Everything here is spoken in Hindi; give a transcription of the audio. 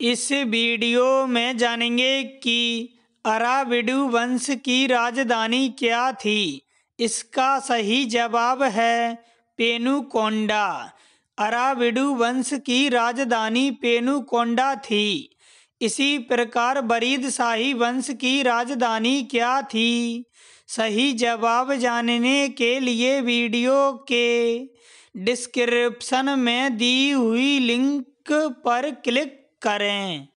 इस वीडियो में जानेंगे कि अराविडु वंश की राजधानी क्या थी इसका सही जवाब है पेनुकोंडा अराविडु वंश की राजधानी पेनुकोंडा थी इसी प्रकार बरीद शाही वंश की राजधानी क्या थी सही जवाब जानने के लिए वीडियो के डिस्क्रिप्शन में दी हुई लिंक पर क्लिक करें